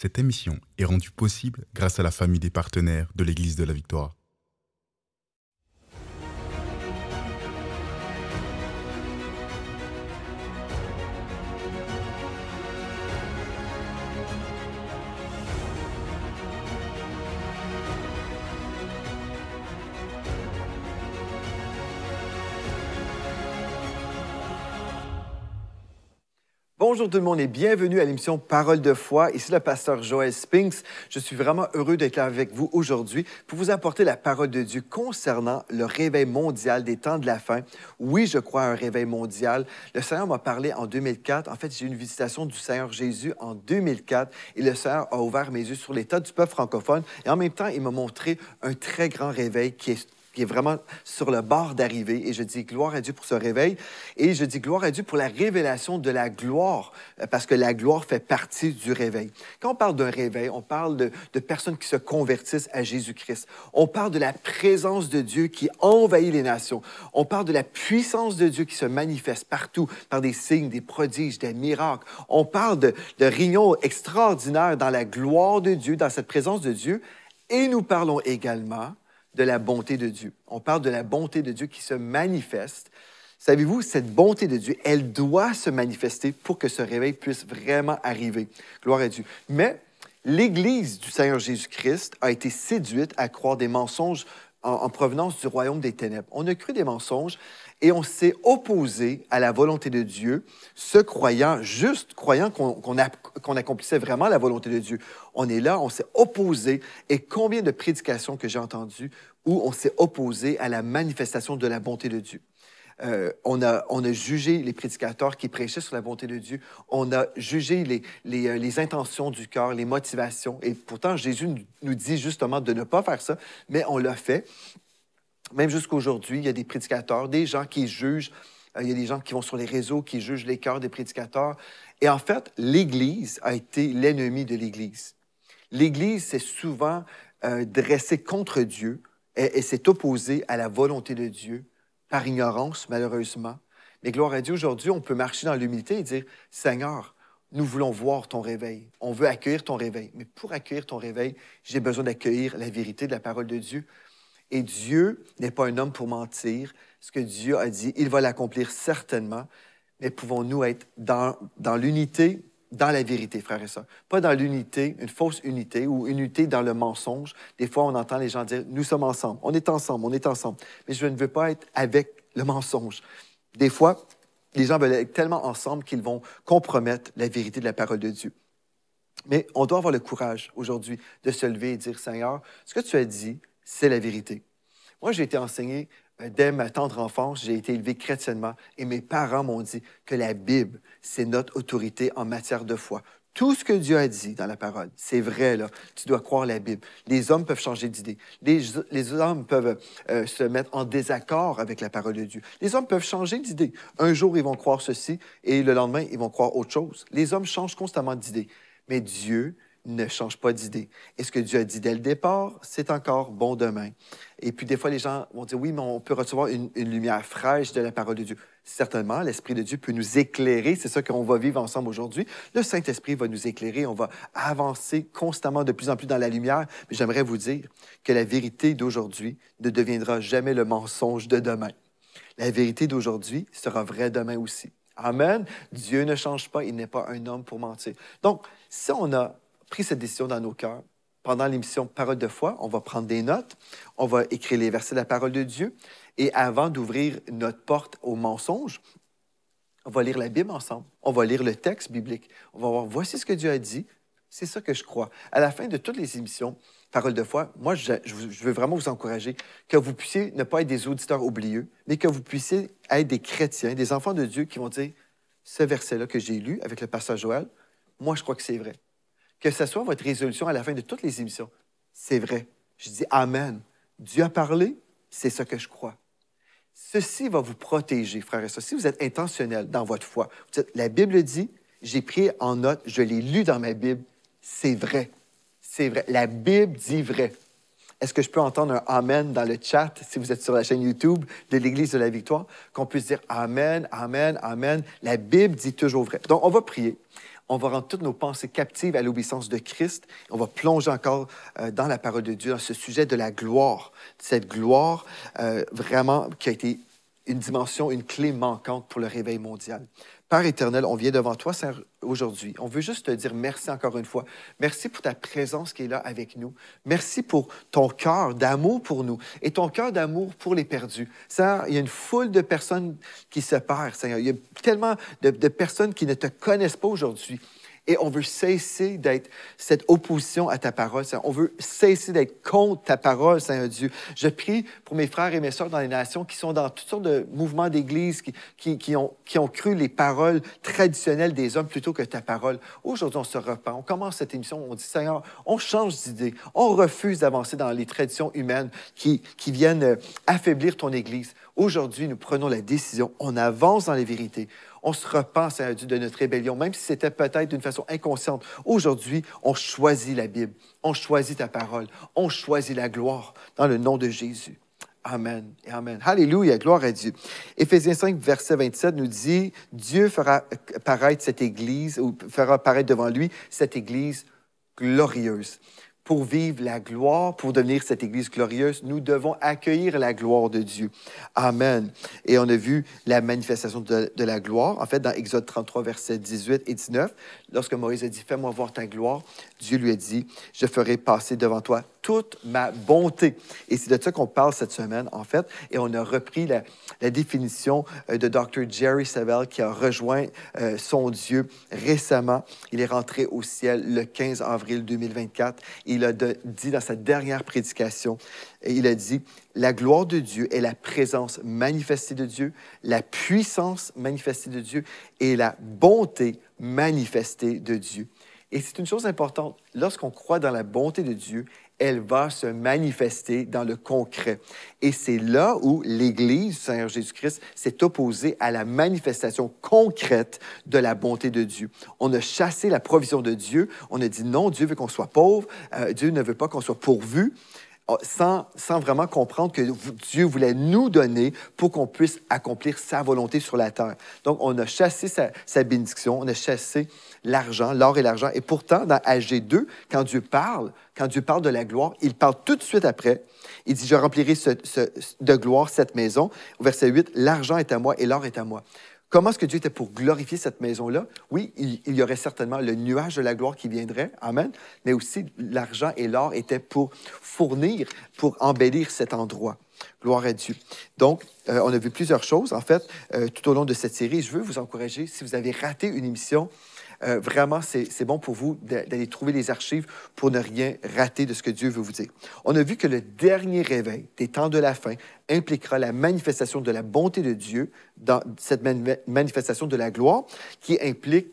Cette émission est rendue possible grâce à la famille des partenaires de l'Église de la Victoire. Bonjour tout le monde et bienvenue à l'émission Parole de foi. Ici le pasteur Joël Spinks. Je suis vraiment heureux d'être là avec vous aujourd'hui pour vous apporter la parole de Dieu concernant le réveil mondial des temps de la fin. Oui, je crois à un réveil mondial. Le Seigneur m'a parlé en 2004. En fait, j'ai eu une visitation du Seigneur Jésus en 2004 et le Seigneur a ouvert mes yeux sur l'état du peuple francophone et en même temps, il m'a montré un très grand réveil qui est qui est vraiment sur le bord d'arriver. Et je dis gloire à Dieu pour ce réveil. Et je dis gloire à Dieu pour la révélation de la gloire, euh, parce que la gloire fait partie du réveil. Quand on parle d'un réveil, on parle de, personnes qui se convertissent à Jésus-Christ. On parle de la présence de Dieu qui envahit les nations. On parle de la puissance de Dieu qui se manifeste partout par des signes, des prodiges, des miracles. On parle de, de réunions extraordinaires dans la gloire de Dieu, dans cette présence de Dieu. Et nous parlons également de la bonté de Dieu. On parle de la bonté de Dieu qui se manifeste. Savez-vous, cette bonté de Dieu, elle doit se manifester pour que ce réveil puisse vraiment arriver. Gloire à Dieu. Mais l'Église du Seigneur Jésus-Christ a été séduite à croire des mensonges en, provenance du royaume des ténèbres. On a cru des mensonges et on s'est opposé à la volonté de Dieu, se croyant juste, croyant qu'on accomplissait vraiment la volonté de Dieu. On est là, on s'est opposé, et combien de prédications que j'ai entendues où on s'est opposé à la manifestation de la bonté de Dieu. Euh, on, a, jugé les prédicateurs qui prêchaient sur la bonté de Dieu. On a jugé les, euh, intentions du cœur, les motivations. Et pourtant, Jésus nous dit justement de ne pas faire ça, mais on l'a fait. Même jusqu'aujourd'hui, il y a des prédicateurs, des gens qui jugent. Euh, il y a des gens qui vont sur les réseaux, qui jugent les cœurs des prédicateurs. Et en fait, l'Église a été l'ennemi de l'Église. L'Église s'est souvent dressée contre Dieu et s'est opposée à la volonté de Dieu par ignorance, malheureusement. Mais gloire à Dieu, aujourd'hui, on peut marcher dans l'humilité et dire, Seigneur, nous voulons voir ton réveil. On veut accueillir ton réveil. Mais pour accueillir ton réveil, j'ai besoin d'accueillir la vérité de la parole de Dieu. Et Dieu n'est pas un homme pour mentir. Ce que Dieu a dit, il va l'accomplir certainement. Mais pouvons-nous être dans, dans l'unité dans la vérité, frères et sœurs. Pas dans l'unité, une fausse unité ou unité dans le mensonge. Des fois, on entend les gens dire, nous sommes ensemble, on est ensemble, on est ensemble. Mais je ne veux pas être avec le mensonge. Des fois, les gens veulent être tellement ensemble qu'ils vont compromettre la vérité de la parole de Dieu. Mais on doit avoir le courage aujourd'hui de se lever et dire, Seigneur, ce que tu as dit, c'est la vérité. Moi, j'ai été enseigné dès ma tendre enfance, j'ai été élevé chrétiennement et mes parents m'ont dit que la Bible, c'est notre autorité en matière de foi. Tout ce que Dieu a dit dans la parole, c'est vrai, là. Tu dois croire la Bible. Les hommes peuvent changer d'idée. Les, hommes peuvent euh, se mettre en désaccord avec la parole de Dieu. Les hommes peuvent changer d'idée. Un jour, ils vont croire ceci et le lendemain, ils vont croire autre chose. Les hommes changent constamment d'idée. Mais Dieu, ne change pas d'idée. Et ce que Dieu a dit dès le départ, c'est encore bon demain. Et puis des fois, les gens vont dire, oui, mais on peut recevoir une, lumière fraîche de la parole de Dieu. Certainement, l'Esprit de Dieu peut nous éclairer. C'est ça qu'on va vivre ensemble aujourd'hui. Le Saint-Esprit va nous éclairer. On va avancer constamment de plus en plus dans la lumière. Mais j'aimerais vous dire que la vérité d'aujourd'hui ne deviendra jamais le mensonge de demain. La vérité d'aujourd'hui sera vraie demain aussi. Amen. Dieu ne change pas. Il n'est pas un homme pour mentir. Donc, si on a pris cette décision dans nos cœurs. Pendant l'émission Parole de foi, on va prendre des notes, on va écrire les versets de la parole de Dieu, et avant d'ouvrir notre porte au mensonge, on va lire la Bible ensemble, on va lire le texte biblique, on va voir voici ce que Dieu a dit, c'est ça que je crois. À la fin de toutes les émissions, Parole de foi, moi, je, je, veux vraiment vous encourager que vous puissiez ne pas être des auditeurs oublieux, mais que vous puissiez être des chrétiens, des enfants de Dieu qui vont dire ce verset-là que j'ai lu avec le passage Joël, moi, je crois que c'est vrai que ce soit votre résolution à la fin de toutes les émissions. C'est vrai. Je dis Amen. Dieu a parlé, c'est ce que je crois. Ceci va vous protéger, frère et sœurs. Si vous êtes intentionnel dans votre foi, vous dites, la Bible dit, j'ai pris en note, je l'ai lu dans ma Bible, c'est vrai. C'est vrai. La Bible dit vrai. Est-ce que je peux entendre un Amen dans le chat, si vous êtes sur la chaîne YouTube de l'Église de la Victoire, qu'on puisse dire Amen, Amen, Amen. La Bible dit toujours vrai. Donc, on va prier on va rendre toutes nos pensées captives à l'obéissance de Christ. On va plonger encore euh, dans la parole de Dieu, dans ce sujet de la gloire, cette gloire euh, vraiment qui a été une dimension, une clé manquante pour le réveil mondial. Père éternel, on vient devant toi aujourd'hui. On veut juste te dire merci encore une fois. Merci pour ta présence qui est là avec nous. Merci pour ton cœur d'amour pour nous et ton cœur d'amour pour les perdus. Seigneur, il y a une foule de personnes qui se perdent, Seigneur. Il y a tellement de personnes qui ne te connaissent pas aujourd'hui et on veut cesser d'être cette opposition à ta parole, On veut cesser d'être contre ta parole, Seigneur Dieu. Je prie pour mes frères et mes sœurs dans les nations qui sont dans toutes sortes de mouvements d'Église, qui, ont, cru les paroles traditionnelles des hommes plutôt que ta parole. Aujourd'hui, on se repent. On commence cette émission, on dit, Seigneur, on change d'idée. On refuse d'avancer dans les traditions humaines qui, qui viennent affaiblir ton Église. Aujourd'hui, nous prenons la décision. On avance dans les vérités on se repense à Dieu, de notre rébellion, même si c'était peut-être d'une façon inconsciente. Aujourd'hui, on choisit la Bible, on choisit ta parole, on choisit la gloire dans le nom de Jésus. Amen. et Amen. Alléluia. Gloire à Dieu. Éphésiens 5, verset 27 nous dit Dieu fera paraître cette Église, ou fera paraître devant lui cette Église glorieuse pour vivre la gloire, pour devenir cette Église glorieuse, nous devons accueillir la gloire de Dieu. Amen. Et on a vu la manifestation de, la gloire, en fait, dans Exode 33, versets 18 et 19. Lorsque Moïse a dit, fais-moi voir ta gloire, Dieu lui a dit, je ferai passer devant toi toute ma bonté. Et c'est de ça qu'on parle cette semaine, en fait. Et on a repris la, définition euh, de Dr. Jerry Savelle qui a rejoint euh, son Dieu récemment. Il est rentré au ciel le 15 avril 2024. Il a dit dans sa dernière prédication, il a dit, la gloire de Dieu est la présence manifestée de Dieu, la puissance manifestée de Dieu et la bonté manifestée de Dieu. Et c'est une chose importante, lorsqu'on croit dans la bonté de Dieu elle va se manifester dans le concret. Et c'est là où l'Église du Seigneur Jésus-Christ s'est opposée à la manifestation concrète de la bonté de Dieu. On a chassé la provision de Dieu, on a dit non, Dieu veut qu'on soit pauvre, euh, Dieu ne veut pas qu'on soit pourvu. Ah, sans, vraiment comprendre que Dieu voulait nous donner pour qu'on puisse accomplir sa volonté sur la terre. Donc, on a chassé sa, bénédiction, on a chassé l'argent, l'or et l'argent. Et pourtant, dans AG2, quand Dieu parle, quand Dieu parle de la gloire, il parle tout de suite après. Il dit, je remplirai de gloire cette maison. Au verset 8, l'argent est à moi et l'or est à moi. Comment est-ce que Dieu était pour glorifier cette maison-là? Oui, il, y aurait certainement le nuage de la gloire qui viendrait, Amen, mais aussi l'argent et l'or étaient pour fournir, pour embellir cet endroit. Gloire à Dieu. Donc, euh, on a vu plusieurs choses, en fait, euh, tout au long de cette série. Je veux vous encourager, si vous avez raté une émission, euh, vraiment, c'est bon pour vous d'aller trouver les archives pour ne rien rater de ce que Dieu veut vous dire. On a vu que le dernier réveil des temps de la fin impliquera la manifestation de la bonté de Dieu dans cette manifestation de la gloire qui implique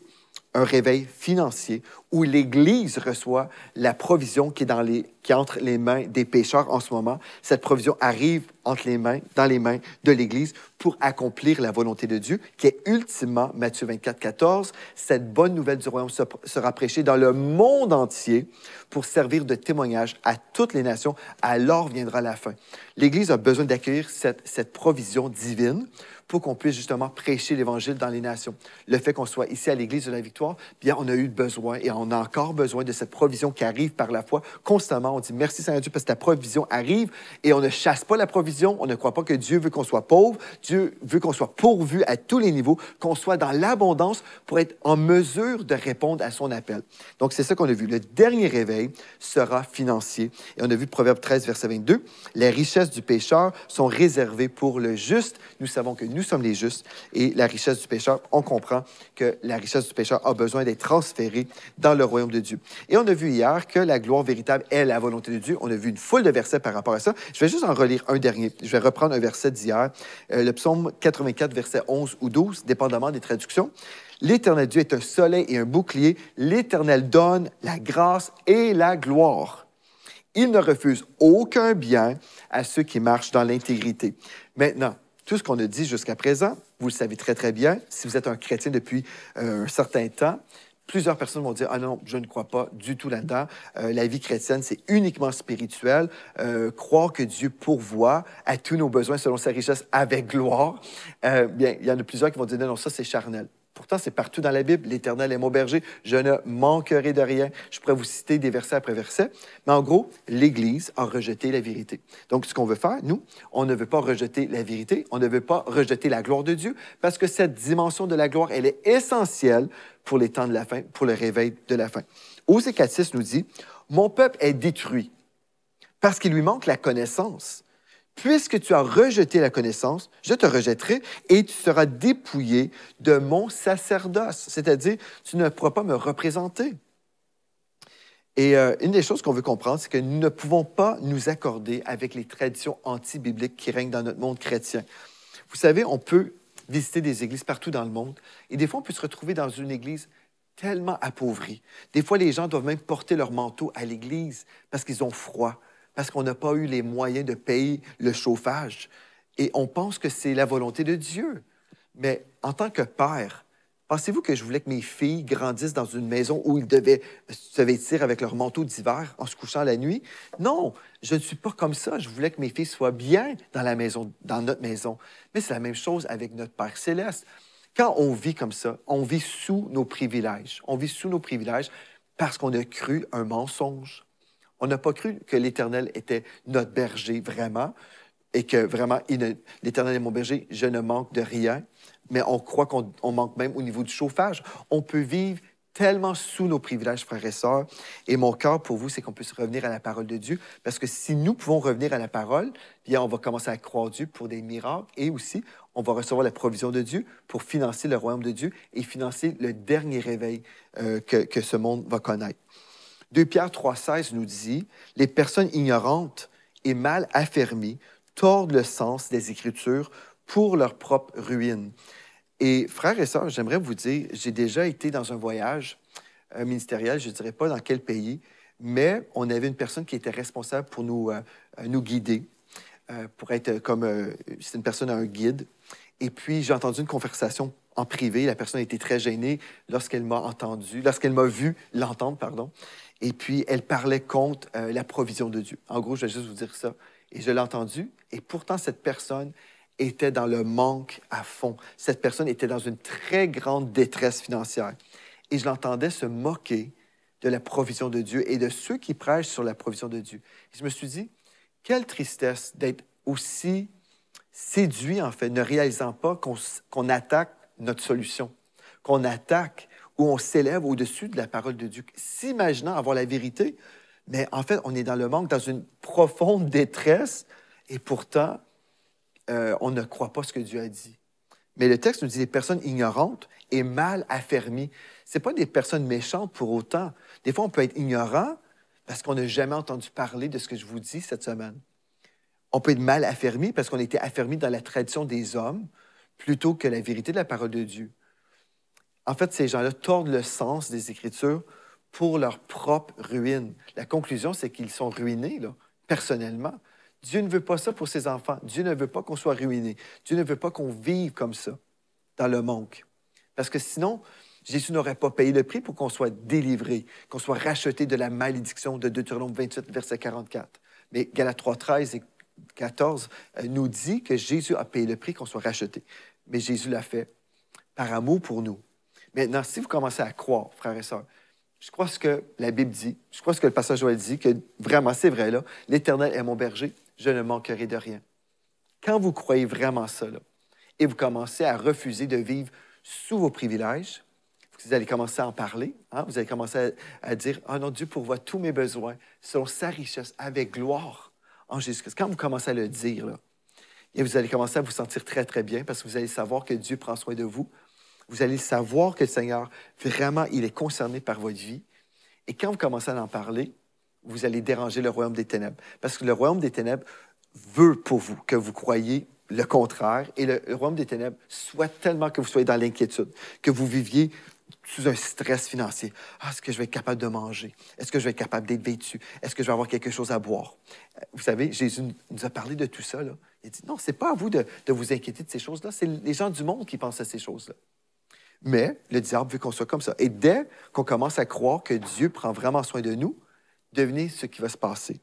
un réveil financier où l'Église reçoit la provision qui est, dans entre les mains des pécheurs en ce moment. Cette provision arrive entre les mains, dans les mains de l'Église pour accomplir la volonté de Dieu, qui est ultimement, Matthieu 24, 14, cette bonne nouvelle du royaume sera prêchée dans le monde entier pour servir de témoignage à toutes les nations. Alors viendra la fin. L'Église a besoin d'accueillir cette provision divine pour qu'on puisse justement prêcher l'Évangile dans les nations. Le fait qu'on soit ici à l'Église de la Victoire, bien, on a eu besoin et on a encore besoin de cette provision qui arrive par la foi. Constamment, on dit merci Saint-Dieu parce que ta provision arrive et on ne chasse pas la provision. On ne croit pas que Dieu veut qu'on soit pauvre. Dieu veut qu'on soit pourvu à tous les niveaux, qu'on soit dans l'abondance pour être en mesure de répondre à son appel. Donc, c'est ça qu'on a vu. Le dernier réveil sera financier. Et on a vu Proverbe 13, verset 22. Les richesses du pécheur sont réservées pour le juste. Nous savons que nous sommes les justes et la richesse du pécheur, on comprend que la richesse du pécheur a besoin d'être transférée dans le royaume de Dieu. Et on a vu hier que la gloire véritable est la volonté de Dieu. On a vu une foule de versets par rapport à ça. Je vais juste en relire un dernier. Je vais reprendre un verset d'hier, euh, le psaume 84, verset 11 ou 12, dépendamment des traductions. L'Éternel Dieu est un soleil et un bouclier. L'Éternel donne la grâce et la gloire. Il ne refuse aucun bien à ceux qui marchent dans l'intégrité. Maintenant, tout ce qu'on a dit jusqu'à présent, vous le savez très, très bien. Si vous êtes un chrétien depuis euh, un certain temps, plusieurs personnes vont dire, ah non, je ne crois pas du tout là-dedans. Euh, la vie chrétienne, c'est uniquement spirituel. Euh, croire que Dieu pourvoit à tous nos besoins selon sa richesse avec gloire. bien, il y en a plusieurs qui vont dire, non, non ça c'est charnel. Pourtant, c'est partout dans la Bible, l'Éternel est mon berger, je ne manquerai de rien. Je pourrais vous citer des versets après versets, mais en gros, l'Église a rejeté la vérité. Donc, ce qu'on veut faire, nous, on ne veut pas rejeter la vérité, on ne veut pas rejeter la gloire de Dieu, parce que cette dimension de la gloire, elle est essentielle pour les temps de la fin, pour le réveil de la fin. Osée 4.6 nous dit, Mon peuple est détruit parce qu'il lui manque la connaissance. Puisque tu as rejeté la connaissance, je te rejetterai et tu seras dépouillé de mon sacerdoce, c'est-à-dire tu ne pourras pas me représenter. Et euh, une des choses qu'on veut comprendre, c'est que nous ne pouvons pas nous accorder avec les traditions anti-bibliques qui règnent dans notre monde chrétien. Vous savez, on peut visiter des églises partout dans le monde et des fois, on peut se retrouver dans une église tellement appauvrie. Des fois, les gens doivent même porter leur manteau à l'église parce qu'ils ont froid parce qu'on n'a pas eu les moyens de payer le chauffage. Et on pense que c'est la volonté de Dieu. Mais en tant que père, pensez-vous que je voulais que mes filles grandissent dans une maison où ils devaient se vêtir avec leur manteau d'hiver en se couchant la nuit? Non, je ne suis pas comme ça. Je voulais que mes filles soient bien dans la maison, dans notre maison. Mais c'est la même chose avec notre Père céleste. Quand on vit comme ça, on vit sous nos privilèges. On vit sous nos privilèges parce qu'on a cru un mensonge. On n'a pas cru que l'Éternel était notre berger vraiment et que vraiment, l'Éternel est mon berger, je ne manque de rien. Mais on croit qu'on manque même au niveau du chauffage. On peut vivre tellement sous nos privilèges, frères et sœurs. Et mon cœur pour vous, c'est qu'on puisse revenir à la parole de Dieu, parce que si nous pouvons revenir à la parole, bien, on va commencer à croire Dieu pour des miracles et aussi, on va recevoir la provision de Dieu pour financer le royaume de Dieu et financer le dernier réveil euh, que ce monde va connaître. 2 Pierre 3,16 nous dit Les personnes ignorantes et mal affermies tordent le sens des Écritures pour leur propre ruine. Et frères et sœurs, j'aimerais vous dire j'ai déjà été dans un voyage euh, ministériel, je ne dirais pas dans quel pays, mais on avait une personne qui était responsable pour nous, euh, guider, euh, pour être comme. c'est une personne, à un guide. Et puis, j'ai entendu une conversation en privé. La personne a été très gênée lorsqu'elle m'a entendu, lorsqu'elle m'a vu l'entendre, pardon. Et puis, elle parlait contre euh, la provision de Dieu. En gros, je vais juste vous dire ça. Et je l'ai entendu. Et pourtant, cette personne était dans le manque à fond. Cette personne était dans une très grande détresse financière. Et je l'entendais se moquer de la provision de Dieu et de ceux qui prêchent sur la provision de Dieu. Et je me suis dit, quelle tristesse d'être aussi séduit, en fait, ne réalisant pas qu'on attaque notre solution, qu'on attaque ou on s'élève au-dessus de la parole de Dieu, s'imaginant avoir la vérité, mais en fait, on est dans le manque, dans une profonde détresse, et pourtant, euh, on ne croit pas ce que Dieu a dit. Mais le texte nous dit des personnes ignorantes et mal affermies. Ce pas des personnes méchantes pour autant. Des fois, on peut être ignorant parce qu'on n'a jamais entendu parler de ce que je vous dis cette semaine. On peut être mal affermi parce qu'on a été affermi dans la tradition des hommes, plutôt que la vérité de la parole de Dieu. En fait, ces gens-là tordent le sens des Écritures pour leur propre ruine. La conclusion, c'est qu'ils sont ruinés, là, personnellement. Dieu ne veut pas ça pour ses enfants. Dieu ne veut pas qu'on soit ruiné. Dieu ne veut pas qu'on vive comme ça dans le manque. Parce que sinon, Jésus n'aurait pas payé le prix pour qu'on soit délivré, qu'on soit racheté de la malédiction de Deutéronome 28, verset 44. Mais Galates 3.13 est 14 euh, nous dit que Jésus a payé le prix qu'on soit racheté. Mais Jésus l'a fait par amour pour nous. Maintenant, si vous commencez à croire, frères et sœurs, je crois ce que la Bible dit, je crois ce que le passage Joël dit, que vraiment, c'est vrai, là, l'Éternel est mon berger, je ne manquerai de rien. Quand vous croyez vraiment ça, là, et vous commencez à refuser de vivre sous vos privilèges, vous allez commencer à en parler, hein, vous allez commencer à, dire, oh non, Dieu pourvoit tous mes besoins selon sa richesse, avec gloire en oh, jésus Quand vous commencez à le dire, et vous allez commencer à vous sentir très, très bien parce que vous allez savoir que Dieu prend soin de vous. Vous allez savoir que le Seigneur, vraiment, il est concerné par votre vie. Et quand vous commencez à en parler, vous allez déranger le royaume des ténèbres. Parce que le royaume des ténèbres veut pour vous que vous croyiez le contraire. Et le, le royaume des ténèbres souhaite tellement que vous soyez dans l'inquiétude, que vous viviez sous un stress financier. Ah, est-ce que je vais être capable de manger? Est-ce que je vais être capable d'être vêtu? Est-ce que je vais avoir quelque chose à boire? Euh, vous savez, Jésus nous a parlé de tout ça. Il dit, non, c'est pas à vous de, vous inquiéter de ces choses-là. C'est les gens du monde qui pensent à ces choses-là. Mais le diable veut qu'on soit comme ça. Et dès qu'on commence à croire que Dieu prend vraiment soin de nous, devinez ce qui va se passer.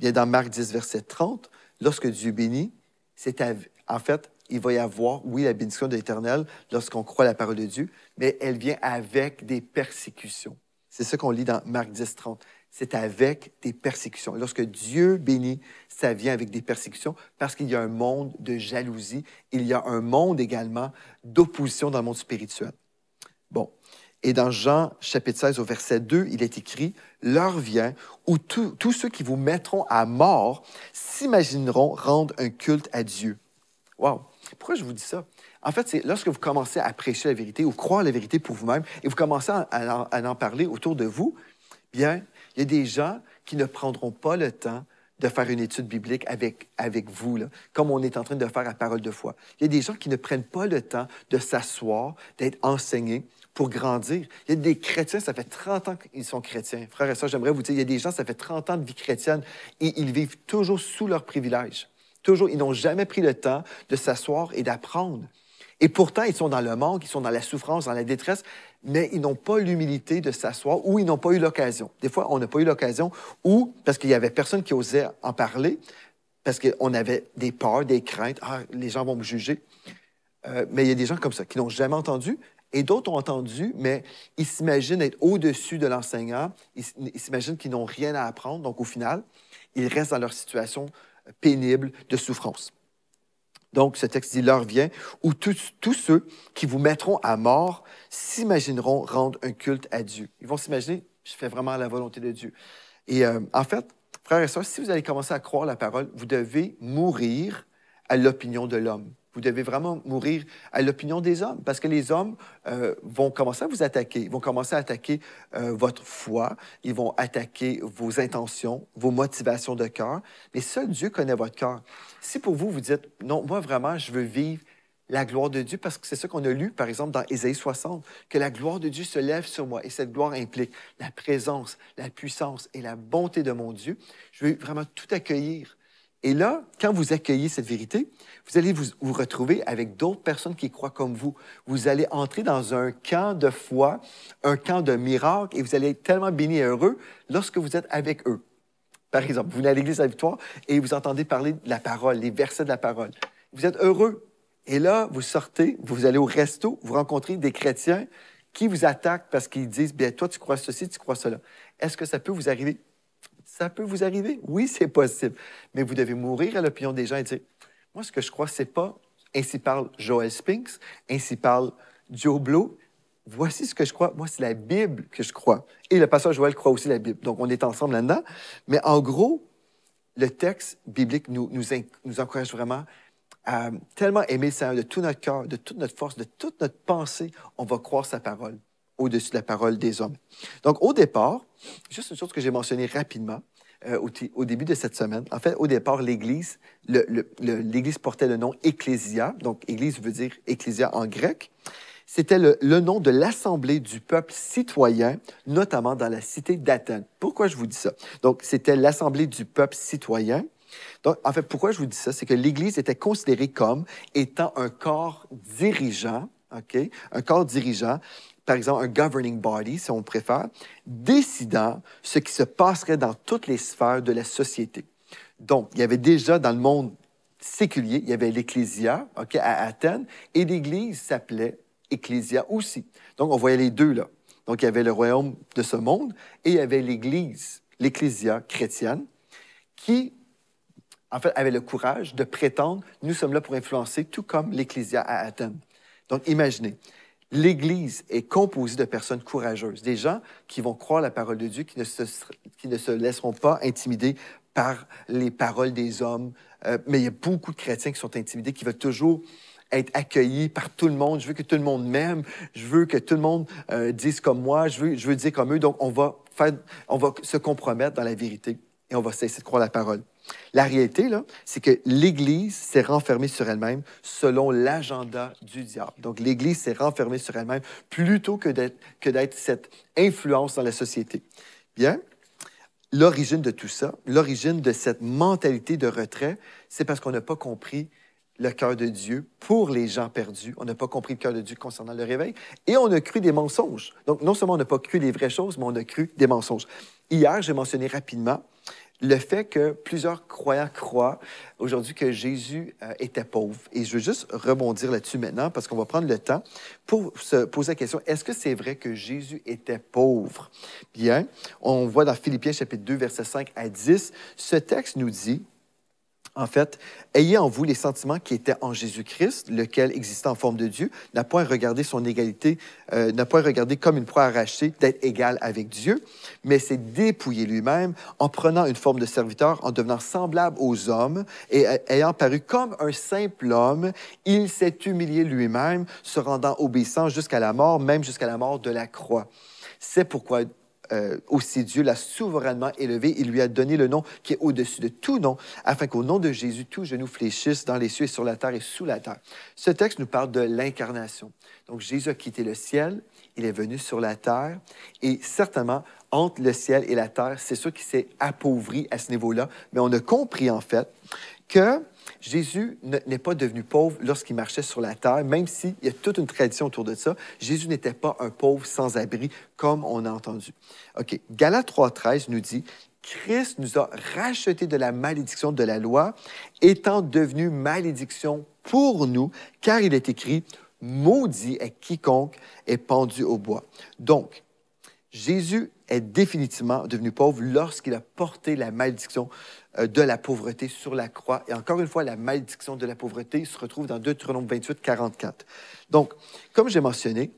Bien, dans Marc 10, verset 30, lorsque Dieu bénit, c'est en fait il va y avoir, oui, la bénédiction de l'Éternel lorsqu'on croit la parole de Dieu, mais elle vient avec des persécutions. C'est ce qu'on lit dans Marc 10, 30. C'est avec des persécutions. Lorsque Dieu bénit, ça vient avec des persécutions parce qu'il y a un monde de jalousie, il y a un monde également d'opposition dans le monde spirituel. Bon. Et dans Jean chapitre 16 au verset 2, il est écrit, L'heure vient où tous ceux qui vous mettront à mort s'imagineront rendre un culte à Dieu. Wow. Pourquoi je vous dis ça? En fait, c'est lorsque vous commencez à prêcher la vérité ou croire la vérité pour vous-même et vous commencez à, en parler autour de vous, bien, il y a des gens qui ne prendront pas le temps de faire une étude biblique avec, avec vous, là, comme on est en train de faire à Parole de foi. Il y a des gens qui ne prennent pas le temps de s'asseoir, d'être enseignés pour grandir. Il y a des chrétiens, ça fait 30 ans qu'ils sont chrétiens. Frère et sœurs, j'aimerais vous dire, il y a des gens, ça fait 30 ans de vie chrétienne et ils vivent toujours sous leur privilèges toujours, ils n'ont jamais pris le temps de s'asseoir et d'apprendre. Et pourtant, ils sont dans le manque, ils sont dans la souffrance, dans la détresse, mais ils n'ont pas l'humilité de s'asseoir ou ils n'ont pas eu l'occasion. Des fois, on n'a pas eu l'occasion ou parce qu'il y avait personne qui osait en parler, parce qu'on avait des peurs, des craintes. Ah, les gens vont me juger. Euh, mais il y a des gens comme ça qui n'ont jamais entendu et d'autres ont entendu, mais ils s'imaginent être au-dessus de l'enseignant. Ils s'imaginent qu'ils n'ont rien à apprendre. Donc, au final, ils restent dans leur situation pénible de souffrance. Donc, ce texte dit, l'heure vient où tous, ceux qui vous mettront à mort s'imagineront rendre un culte à Dieu. Ils vont s'imaginer, je fais vraiment la volonté de Dieu. Et euh, en fait, frères et sœurs, si vous allez commencer à croire la parole, vous devez mourir à l'opinion de l'homme. Vous devez vraiment mourir à l'opinion des hommes, parce que les hommes euh, vont commencer à vous attaquer. Ils vont commencer à attaquer euh, votre foi, ils vont attaquer vos intentions, vos motivations de cœur. Mais seul Dieu connaît votre cœur. Si pour vous, vous dites, non, moi vraiment, je veux vivre la gloire de Dieu, parce que c'est ce qu'on a lu, par exemple, dans Ésaïe 60, que la gloire de Dieu se lève sur moi. Et cette gloire implique la présence, la puissance et la bonté de mon Dieu. Je veux vraiment tout accueillir et là, quand vous accueillez cette vérité, vous allez vous, retrouver avec d'autres personnes qui croient comme vous. Vous allez entrer dans un camp de foi, un camp de miracles, et vous allez être tellement béni et heureux lorsque vous êtes avec eux. Par exemple, vous venez à l'Église à la Victoire et vous entendez parler de la parole, les versets de la parole. Vous êtes heureux. Et là, vous sortez, vous allez au resto, vous rencontrez des chrétiens qui vous attaquent parce qu'ils disent, bien, toi, tu crois ceci, tu crois cela. Est-ce que ça peut vous arriver? ça peut vous arriver. Oui, c'est possible. Mais vous devez mourir à l'opinion des gens et dire Moi, ce que je crois, c'est pas. Ainsi parle Joel Spinks, ainsi parle Joe Blow. Voici ce que je crois. Moi, c'est la Bible que je crois. Et le pasteur Joël croit aussi la Bible. Donc, on est ensemble là-dedans. Mais en gros, le texte biblique nous, nous, nous encourage vraiment à tellement aimer le Seigneur de tout notre cœur, de toute notre force, de toute notre pensée. On va croire sa parole au-dessus de la parole des hommes. Donc, au départ, juste une chose que j'ai mentionnée rapidement euh, au, début de cette semaine. En fait, au départ, l'Église, l'Église portait le nom Ecclesia. Donc, Église veut dire Ecclesia en grec. C'était le, le, nom de l'Assemblée du peuple citoyen, notamment dans la cité d'Athènes. Pourquoi je vous dis ça? Donc, c'était l'Assemblée du peuple citoyen. Donc, en fait, pourquoi je vous dis ça? C'est que l'Église était considérée comme étant un corps dirigeant, OK? Un corps dirigeant par exemple un governing body, si on préfère, décidant ce qui se passerait dans toutes les sphères de la société. Donc, il y avait déjà dans le monde séculier, il y avait l'Ecclésia à Athènes, et l'Église s'appelait Ecclesia aussi. Donc, on voyait les deux là. Donc, il y avait le royaume de ce monde et il y avait l'Église, l'Ecclésia chrétienne, qui, en fait, avait le courage de prétendre, nous sommes là pour influencer, tout comme l'Ecclésia à Athènes. Donc, imaginez, l'Église est composée de personnes courageuses, des gens qui vont croire la parole de Dieu, qui ne se, ne se laisseront pas intimider par les paroles des hommes. Euh, mais il y a beaucoup de chrétiens qui sont intimidés, qui veulent toujours être accueillis par tout le monde. Je veux que tout le monde m'aime. Je veux que tout le monde euh, dise comme moi. Je veux, je veux dire comme eux. Donc, on va, on va se compromettre dans la vérité et on va cesser de croire la parole. La réalité, là, c'est que l'Église s'est renfermée sur elle-même selon l'agenda du diable. Donc, l'Église s'est renfermée sur elle-même plutôt que d'être cette influence dans la société. Bien, l'origine de tout ça, l'origine de cette mentalité de retrait, c'est parce qu'on n'a pas compris le cœur de Dieu pour les gens perdus. On n'a pas compris le cœur de Dieu concernant le réveil et on a cru des mensonges. Donc, non seulement on n'a pas cru des vraies choses, mais on a cru des mensonges. Hier, j'ai mentionné rapidement le fait que plusieurs croyants croient aujourd'hui que Jésus euh, était pauvre. Et je veux juste rebondir là-dessus maintenant parce qu'on va prendre le temps pour se poser la question, est-ce que c'est vrai que Jésus était pauvre? Bien, on voit dans Philippiens chapitre 2, verset 5 à 10, ce texte nous dit, en fait, ayez en vous les sentiments qui étaient en Jésus-Christ, lequel existait en forme de Dieu, n'a point regardé son égalité, euh, n'a point regardé comme une proie arrachée d'être égal avec Dieu, mais s'est dépouillé lui-même en prenant une forme de serviteur, en devenant semblable aux hommes et ayant paru comme un simple homme, il s'est humilié lui-même, se rendant obéissant jusqu'à la mort, même jusqu'à la mort de la croix. C'est pourquoi euh, aussi Dieu l'a souverainement élevé. Il lui a donné le nom qui est au-dessus de tout nom, afin qu'au nom de Jésus, tout genou fléchisse dans les cieux et sur la terre et sous la terre. Ce texte nous parle de l'incarnation. Donc Jésus a quitté le ciel, il est venu sur la terre, et certainement, entre le ciel et la terre, c'est sûr qu'il s'est appauvri à ce niveau-là, mais on a compris en fait que Jésus n'est pas devenu pauvre lorsqu'il marchait sur la terre, même s'il y a toute une tradition autour de ça. Jésus n'était pas un pauvre sans-abri, comme on a entendu. OK. Galates 3.13 nous dit Christ nous a racheté de la malédiction de la loi, étant devenu malédiction pour nous, car il est écrit Maudit est quiconque est pendu au bois. Donc, Jésus est définitivement devenu pauvre lorsqu'il a porté la malédiction euh, de la pauvreté sur la croix. Et encore une fois, la malédiction de la pauvreté se retrouve dans Deutéronome 28, 44. Donc, comme j'ai mentionné,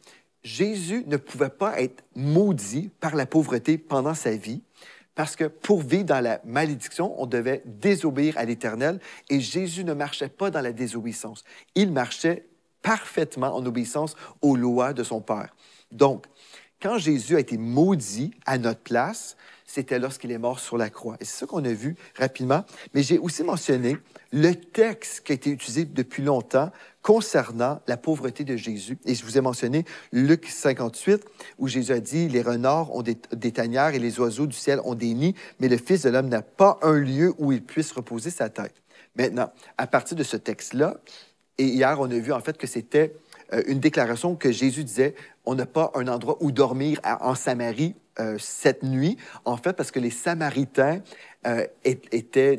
Jésus ne pouvait pas être maudit par la pauvreté pendant sa vie, parce que pour vivre dans la malédiction, on devait désobéir à l'Éternel, et Jésus ne marchait pas dans la désobéissance. Il marchait parfaitement en obéissance aux lois de son Père. Donc, quand Jésus a été maudit à notre place, c'était lorsqu'il est mort sur la croix. Et c'est ça qu'on a vu rapidement. Mais j'ai aussi mentionné le texte qui a été utilisé depuis longtemps concernant la pauvreté de Jésus. Et je vous ai mentionné Luc 58, où Jésus a dit, les renards ont des, des tanières et les oiseaux du ciel ont des nids, mais le Fils de l'homme n'a pas un lieu où il puisse reposer sa tête. Maintenant, à partir de ce texte-là, et hier, on a vu en fait que c'était euh, une déclaration que Jésus disait on n'a pas un endroit où dormir en Samarie euh, cette nuit, en fait, parce que les Samaritains euh, euh,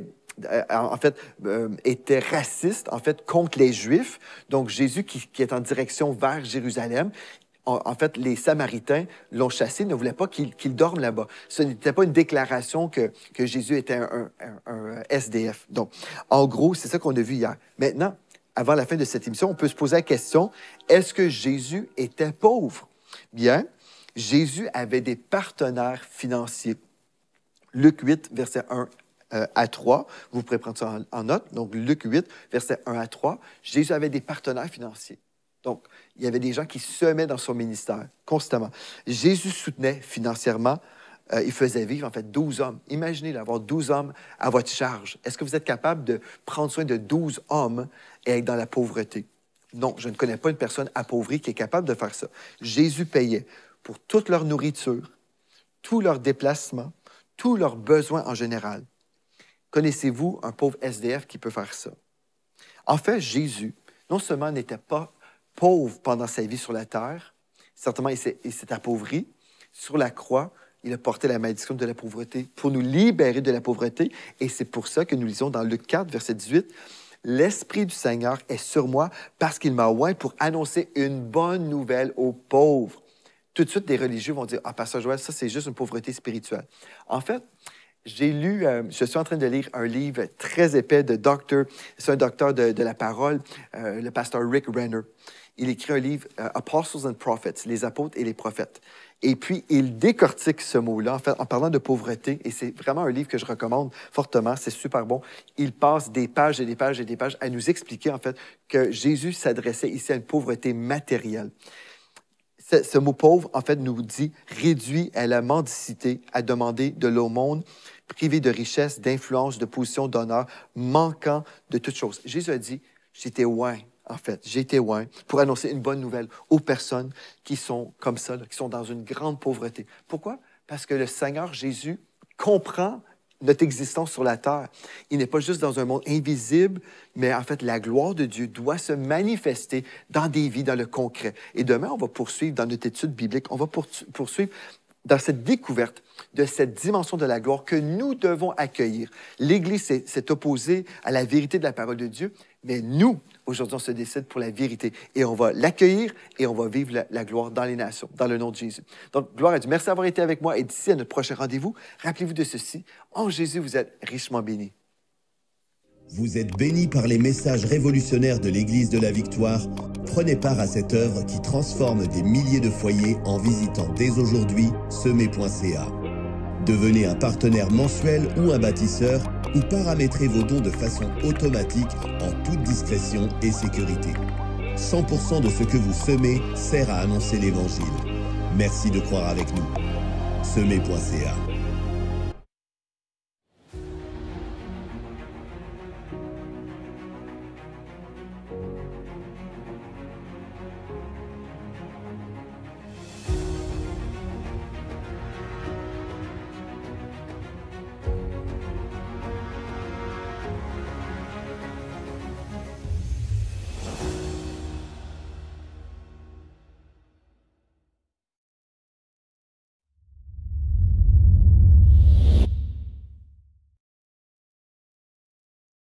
étaient racistes en fait, en fait, contre les Juifs. Donc, Jésus, qui, est en direction vers Jérusalem, en, fait, les Samaritains l'ont chassé, ne voulaient pas qu'il dorme là-bas. Ce n'était pas une déclaration que, Jésus était un SDF. Donc, en gros, c'est ça qu'on a vu hier. Maintenant, avant la fin de cette émission, on peut se poser la question, est-ce que Jésus était pauvre? Bien, Jésus avait des partenaires financiers. Luc 8, verset 1 euh, à 3. Vous pouvez prendre ça en, note. Donc, Luc 8, verset 1 à 3. Jésus avait des partenaires financiers. Donc, il y avait des gens qui semaient dans son ministère constamment. Jésus soutenait financièrement euh, il faisait vivre en fait 12 hommes. Imaginez d'avoir 12 hommes à votre charge. Est-ce que vous êtes capable de prendre soin de 12 hommes et être dans la pauvreté? Non, je ne connais pas une personne appauvrie qui est capable de faire ça. Jésus payait pour toute leur nourriture, tous leurs déplacements, tous leurs besoins en général. Connaissez-vous un pauvre SDF qui peut faire ça? En fait, Jésus, non seulement n'était pas pauvre pendant sa vie sur la terre, certainement il s'est appauvri sur la croix, il a porté la malédiction de la pauvreté pour nous libérer de la pauvreté. Et c'est pour ça que nous lisons dans Luc 4, verset 18, L'Esprit du Seigneur est sur moi parce qu'il m'a oint pour annoncer une bonne nouvelle aux pauvres. Tout de suite, des religieux vont dire, ah, Pasteur Joël, ça, c'est juste une pauvreté spirituelle. En fait, j'ai lu, euh, je suis en train de lire un livre très épais de docteur, c'est un docteur de, la parole, euh, le pasteur Rick Renner. Il écrit un livre, euh, Apostles and Prophets, les apôtres et les prophètes. Et puis, il décortique ce mot-là en, parlant de pauvreté. Et c'est vraiment un livre que je recommande fortement. C'est super bon. Il passe des pages et des pages et des pages à nous expliquer, en fait, que Jésus s'adressait ici à une pauvreté matérielle. Ce, mot pauvre, en fait, nous dit réduit à la mendicité, à demander de l'aumône, privé de richesse, d'influence, de position d'honneur, manquant de toutes choses. Jésus a dit, j'étais loin en fait, j'ai loin pour annoncer une bonne nouvelle aux personnes qui sont comme ça, qui sont dans une grande pauvreté. Pourquoi? Parce que le Seigneur Jésus comprend notre existence sur la terre. Il n'est pas juste dans un monde invisible, mais en fait, la gloire de Dieu doit se manifester dans des vies, dans le concret. Et demain, on va poursuivre dans notre étude biblique, on va poursuivre dans cette découverte de cette dimension de la gloire que nous devons accueillir. L'Église s'est opposée à la vérité de la parole de Dieu, mais nous, Aujourd'hui, on se décide pour la vérité et on va l'accueillir et on va vivre la, gloire dans les nations, dans le nom de Jésus. Donc, gloire à Dieu. Merci d'avoir été avec moi et d'ici à notre prochain rendez-vous, rappelez-vous de ceci. En Jésus, vous êtes richement bénis. Vous êtes bénis par les messages révolutionnaires de l'Église de la Victoire. Prenez part à cette œuvre qui transforme des milliers de foyers en visitant dès aujourd'hui semer.ca. Devenez un partenaire mensuel ou un bâtisseur ou paramétrez vos dons de façon automatique en toute discrétion et sécurité. 100% de ce que vous semez sert à annoncer l'Évangile. Merci de croire avec nous. Semez.ca